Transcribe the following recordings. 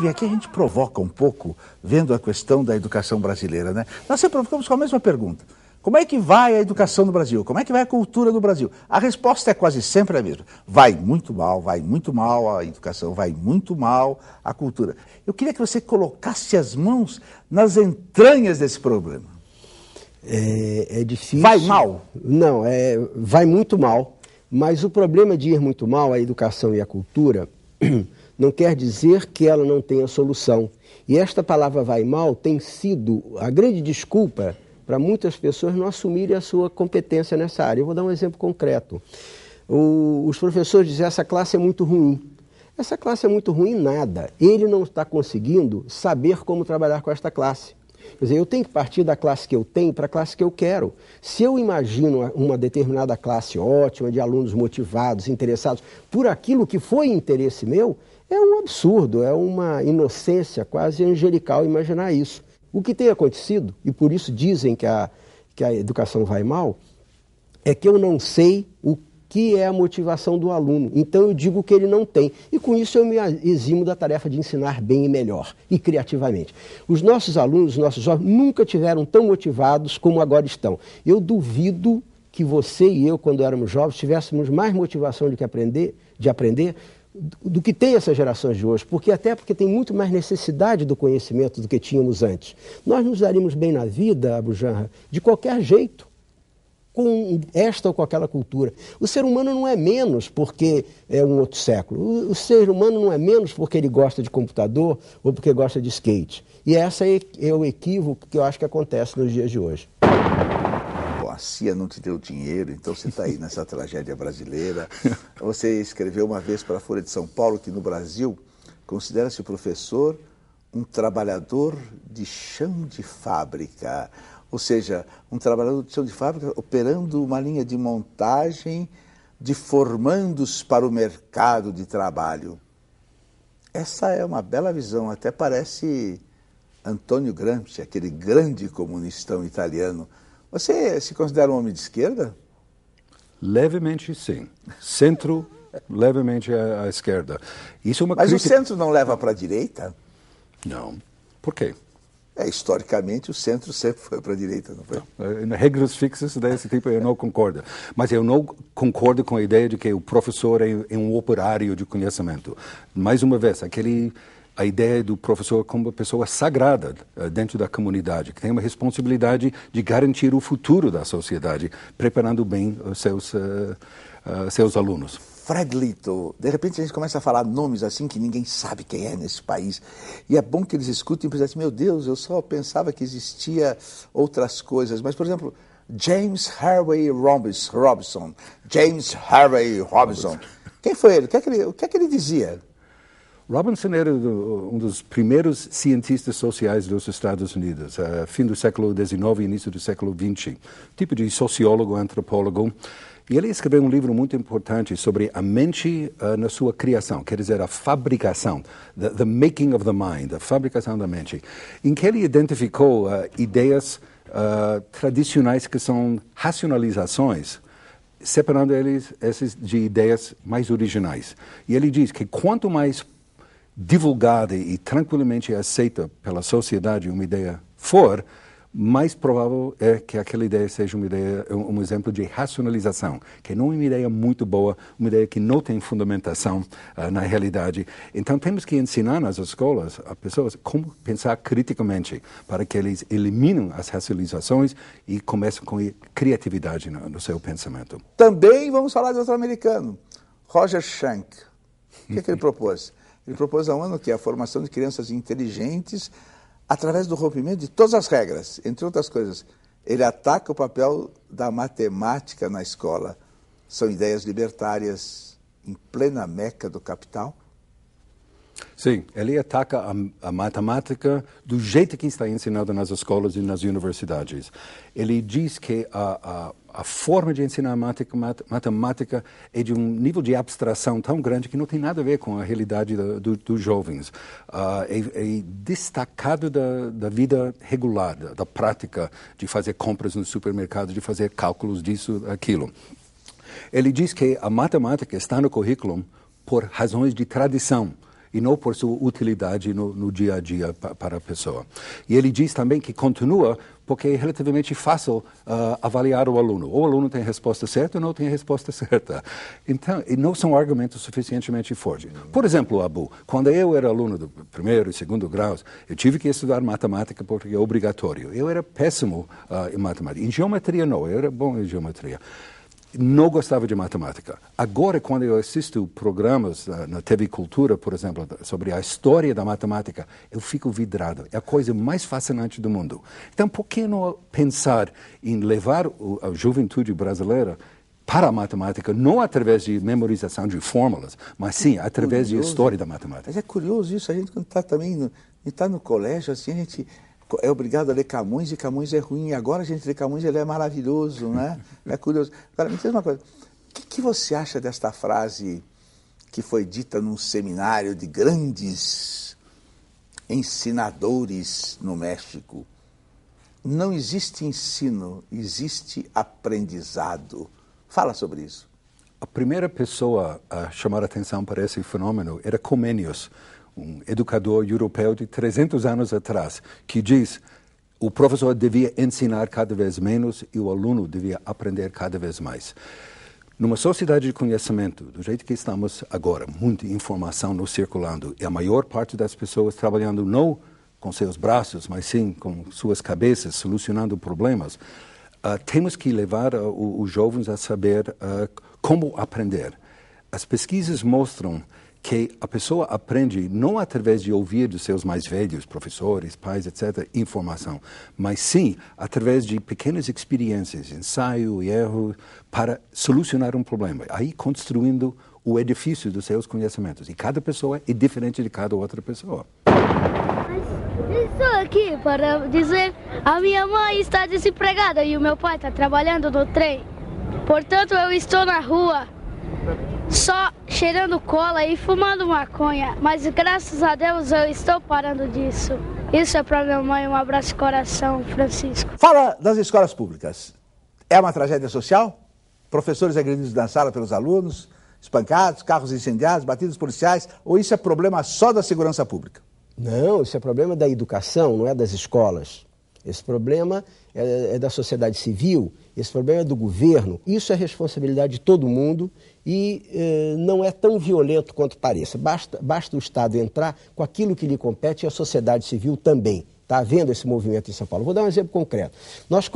E aqui a gente provoca um pouco, vendo a questão da educação brasileira, né? Nós sempre provocamos com a mesma pergunta. Como é que vai a educação no Brasil? Como é que vai a cultura no Brasil? A resposta é quase sempre a mesma. Vai muito mal, vai muito mal a educação, vai muito mal a cultura. Eu queria que você colocasse as mãos nas entranhas desse problema. É, é difícil. Vai mal? Não, é, vai muito mal. Mas o problema de ir muito mal a educação e a cultura não quer dizer que ela não tenha solução. E esta palavra vai mal tem sido a grande desculpa para muitas pessoas não assumirem a sua competência nessa área. Eu vou dar um exemplo concreto. O, os professores dizem essa classe é muito ruim. Essa classe é muito ruim nada. Ele não está conseguindo saber como trabalhar com esta classe. Quer dizer, eu tenho que partir da classe que eu tenho para a classe que eu quero. Se eu imagino uma determinada classe ótima, de alunos motivados, interessados por aquilo que foi interesse meu, é um absurdo, é uma inocência quase angelical imaginar isso. O que tem acontecido, e por isso dizem que a, que a educação vai mal, é que eu não sei o que é a motivação do aluno. Então eu digo que ele não tem. E com isso eu me eximo da tarefa de ensinar bem e melhor e criativamente. Os nossos alunos, os nossos jovens, nunca tiveram tão motivados como agora estão. Eu duvido que você e eu, quando éramos jovens, tivéssemos mais motivação de que aprender, de aprender do que tem essas gerações de hoje, porque até porque tem muito mais necessidade do conhecimento do que tínhamos antes. Nós nos daríamos bem na vida, Abu Janra, de qualquer jeito, com esta ou com aquela cultura. O ser humano não é menos porque é um outro século. O, ser humano não é menos porque ele gosta de computador ou porque gosta de skate. E esse é, é o equívoco que eu acho que acontece nos dias de hoje cia não te deu dinheiro, então você está aí nessa tragédia brasileira. Você escreveu uma vez para a Folha de São Paulo que no Brasil considera-se o professor um trabalhador de chão de fábrica, ou seja, um trabalhador de chão de fábrica operando uma linha de montagem de formandos para o mercado de trabalho. Essa é uma bela visão, até parece Antônio Gramsci, aquele grande comunistão italiano você se considera um homem de esquerda? Levemente sim. Centro, levemente à, à, esquerda. Isso é uma Mas crítica... o centro não leva para a direita? Não. Por quê? É, historicamente, o centro sempre foi para a direita, não foi? Não. É, Regras fixas desse tipo eu não concordo. Mas eu não concordo com a ideia de que o professor é, é um operário de conhecimento. Mais uma vez, aquele a ideia do professor como uma pessoa sagrada eh, dentro da comunidade, que tem uma responsabilidade de garantir o futuro da sociedade, preparando bem os eh, seus, uh, uh, seus alunos. Fred Lito, de repente a gente começa a falar nomes assim que ninguém sabe quem é nesse país. E é bom que eles escutem e pensem assim, meu Deus, eu só pensava que existia outras coisas. Mas, por exemplo, James Harvey Robinson. James Harvey Robinson. Quem foi ele? O que é que ele, que é que ele dizia? Robinson era um dos primeiros cientistas sociais dos Estados Unidos, uh, fim do século XIX e início do século XX, tipo de sociólogo, antropólogo. E ele escreveu um livro muito importante sobre a mente uh, na sua criação, quer dizer, a fabricação, the, the, making of the mind, a fabricação da mente, em que ele identificou uh, ideias uh, tradicionais que são racionalizações, separando eles, esses de ideias mais originais. E ele diz que quanto mais divulgada e tranquilamente aceita pela sociedade uma ideia for, mais provável é que aquela ideia seja uma ideia, um exemplo de racionalização, que não é uma ideia muito boa, uma ideia que não tem fundamentação uh, na realidade. Então temos que ensinar nas escolas as pessoas como pensar criticamente, para que eles eliminem as racionalizações e comecem com criatividade no, no seu pensamento. Também vamos falar de outro americano, Roger Shank. O que, que ele propôs? Ele propôs há um ano que é a formação de crianças inteligentes através do rompimento de todas as regras, entre outras coisas. Ele ataca o papel da matemática na escola. São ideias libertárias em plena meca do capital. Sim, ele ataca a, a, matemática do jeito que está ensinada nas escolas e nas universidades. Ele diz que a, a, a forma de ensinar matemática é de um nível de abstração tão grande que não tem nada a ver com a realidade do, do, dos jovens. Uh, é, é, destacado da, da vida regular, da, da prática de fazer compras no supermercado, de fazer cálculos disso, aquilo. Ele diz que a matemática está no currículo por razões de tradição e não por sua utilidade no, no dia a dia para a pessoa. E ele diz também que continua porque é relativamente fácil uh, avaliar o aluno. Ou o aluno tem a resposta certa ou não tem a resposta certa. Então, e não são argumentos suficientemente fortes. Por exemplo, Abu, quando eu era aluno do primeiro e segundo graus, eu tive que estudar matemática porque é obrigatório. Eu era péssimo uh, em matemática. Em geometria, não. Eu era bom em geometria não gostava de matemática. Agora, quando eu assisto programas uh, na TV Cultura, por exemplo, sobre a história da matemática, eu fico vidrado. É a coisa mais fascinante do mundo. Então, por que não pensar em levar o, a juventude brasileira para a matemática, não através de memorização de fórmulas, mas sim é através curioso. de história da matemática? Mas é curioso isso, a gente quando está também, está no colégio, assim, a gente é obrigado a ler Camões e Camões é ruim. E agora a gente lê Camões ele é maravilhoso, né? É curioso. Agora, me diz uma coisa. O que, que você acha desta frase que foi dita num seminário de grandes ensinadores no México? Não existe ensino, existe aprendizado. Fala sobre isso. A primeira pessoa a chamar a atenção para esse fenômeno era Comênios, um educador europeu de 300 anos atrás, que diz o professor devia ensinar cada vez menos e o aluno devia aprender cada vez mais. Numa sociedade de conhecimento, do jeito que estamos agora, muita informação nos circulando e a maior parte das pessoas trabalhando não com seus braços, mas sim com suas cabeças, solucionando problemas, uh, temos que levar uh, os jovens a saber uh, como aprender. As pesquisas mostram que a pessoa aprende não através de ouvir dos seus mais velhos, professores, pais, etc., informação, mas sim através de pequenas experiências, ensaio e erro, para solucionar um problema. Aí construindo o edifício dos seus conhecimentos. E cada pessoa é diferente de cada outra pessoa. Estou aqui para dizer: a minha mãe está desempregada e o meu pai está trabalhando no trem. Portanto, eu estou na rua. Só cheirando cola e fumando maconha, mas graças a Deus eu estou parando disso. Isso é para minha mãe, um abraço de coração, Francisco. Fala das escolas públicas. É uma tragédia social? Professores é agredidos na sala pelos alunos, espancados, carros incendiados, batidos policiais, ou isso é problema só da segurança pública? Não, isso é problema da educação, não é das escolas. Esse problema é, é da sociedade civil, esse problema é do governo. Isso é responsabilidade de todo mundo e eh, não é tão violento quanto pareça. Basta, basta o Estado entrar com aquilo que lhe compete e a sociedade civil também. Está havendo esse movimento em São Paulo. Vou dar um exemplo concreto. Nós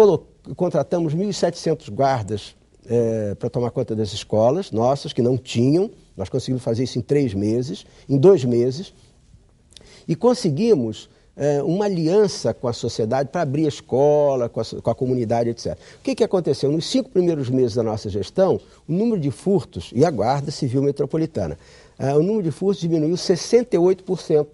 contratamos 1.700 guardas eh, para tomar conta das escolas nossas, que não tinham. Nós conseguimos fazer isso em três meses, em dois meses. E conseguimos é, uma aliança com a sociedade para abrir a escola, com a, com a, comunidade, etc. O que, que aconteceu? Nos cinco primeiros meses da nossa gestão, o número de furtos, e a Guarda Civil Metropolitana, uh, o número de furtos diminuiu 68%.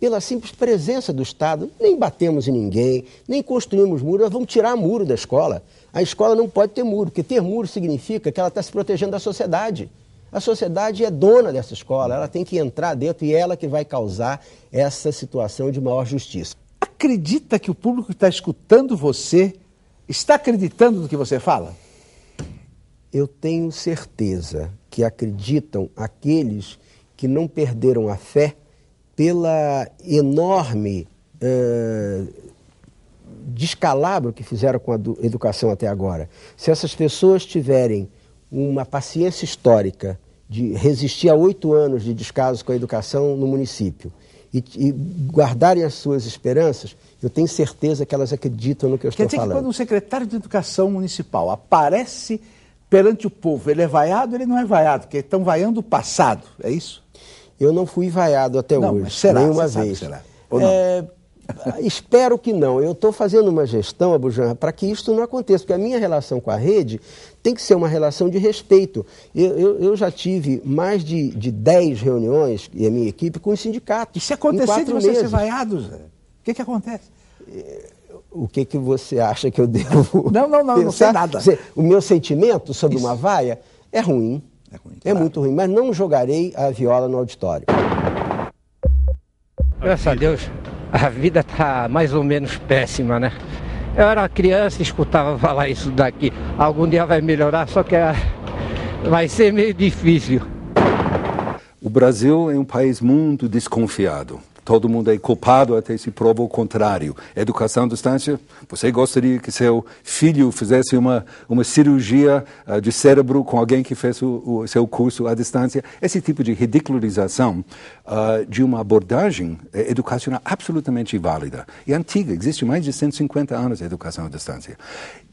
Pela simples presença do Estado, nem batemos em ninguém, nem construímos muro, nós vamos tirar muro da escola. A escola não pode ter muro, porque ter muro significa que ela está se protegendo da sociedade. A sociedade é dona dessa escola, ela tem que entrar dentro e ela que vai causar essa situação de maior justiça. Acredita que o público que está escutando você está acreditando no que você fala? Eu tenho certeza que acreditam aqueles que não perderam a fé pela enorme uh, descalabro que fizeram com a educação até agora. Se essas pessoas tiverem uma paciência histórica de resistir a oito anos de descaso com a educação no município e, e, guardarem as suas esperanças, eu tenho certeza que elas acreditam no que eu Quer estou dizer falando. Que quando um secretário de educação municipal aparece perante o povo, ele é vaiado, ele não é vaiado, porque estão vaiando o passado, é isso? Eu não fui vaiado até não, hoje, mas será? nenhuma vez. Sabe, será? Ou não? É Espero que não. Eu estou fazendo uma gestão, Abujan, para que isso não aconteça, porque a minha relação com a rede tem que ser uma relação de respeito. Eu, eu, eu já tive mais de, de 10 reuniões, e a minha equipe, com os sindicatos. E se acontecer de você meses. ser vaiado, Zé, o que, que acontece? O que, que você acha que eu devo. Não, não, não, pensar? não sei nada. O meu sentimento sobre Isso. uma vaia é ruim. É, ruim, é claro. muito ruim, mas não jogarei a viola no auditório. Graças a Deus a vida está mais ou menos péssima, né? Eu era criança e escutava falar isso daqui. Algum dia vai melhorar, só que é, vai ser meio difícil. O Brasil é um país muito desconfiado. Todo mundo é culpado até se prova o contrário. Educação à distância, você gostaria que seu filho fizesse uma, uma cirurgia uh, de cérebro com alguém que fez o, o, seu curso à distância? Esse tipo de ridicularização uh, de uma abordagem eh, educacional absolutamente válida e antiga. Existe mais de 150 anos a educação à distância.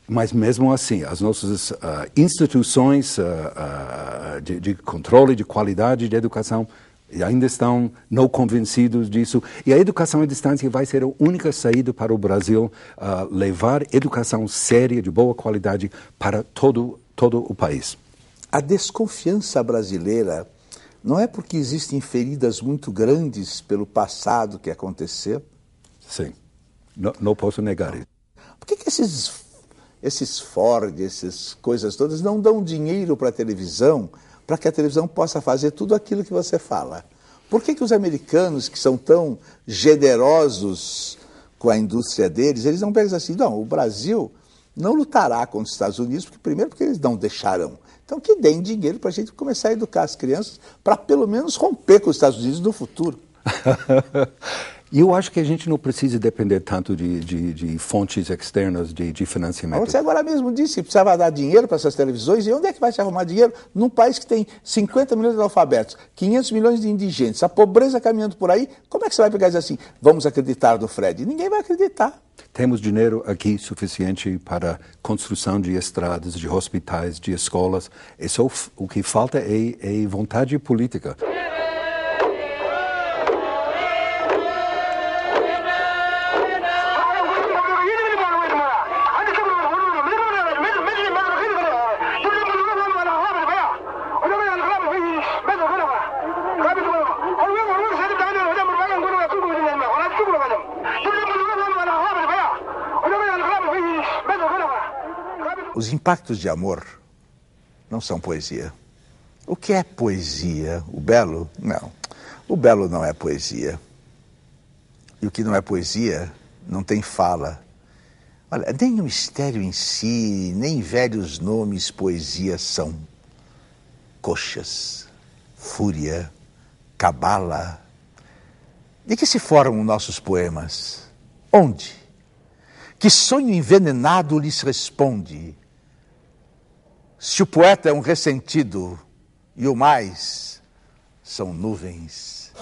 Mas mesmo assim, as nossas uh, instituições de, de controle de qualidade de educação ainda estão não convencidos disso. E a educação à distância vai ser a única saída para o Brasil uh, levar educação séria, de boa qualidade, para todo, todo o país. A desconfiança brasileira não é porque existem feridas muito grandes pelo passado que aconteceu? Sim, não, não posso negar isso. Por que, que esses, esses Ford, essas coisas todas, não dão dinheiro para a televisão? para que a televisão possa fazer tudo aquilo que você fala. Por que, que os americanos, que são tão generosos com a indústria deles, eles não pensam assim, não, o Brasil não lutará contra os Estados Unidos, porque, primeiro, porque eles não deixarão. Então, que deem dinheiro para a gente começar a educar as crianças para, pelo menos, romper com os Estados Unidos no futuro. E eu acho que a gente não precisa depender tanto de, de, de fontes externas de, de financiamento. Você agora mesmo disse que precisava dar dinheiro para essas televisões, e onde é que vai se arrumar dinheiro? Num país que tem 50 milhões de analfabetos, 500 milhões de indigentes, a pobreza caminhando por aí, como é que você vai pegar e dizer assim, vamos acreditar no Fred? Ninguém vai acreditar. Temos dinheiro aqui suficiente para construção de estradas, de hospitais, de escolas, e só é o que falta é, é vontade política. Os impactos de amor não são poesia. O que é poesia? O belo? Não. O belo não é poesia. E o que não é poesia não tem fala. Olha, nem o mistério em si, nem velhos nomes poesia são. Coxas, fúria, cabala. De que se formam nossos poemas? Onde? Que sonho envenenado lhes responde? Se o poeta é um ressentido e o mais são nuvens.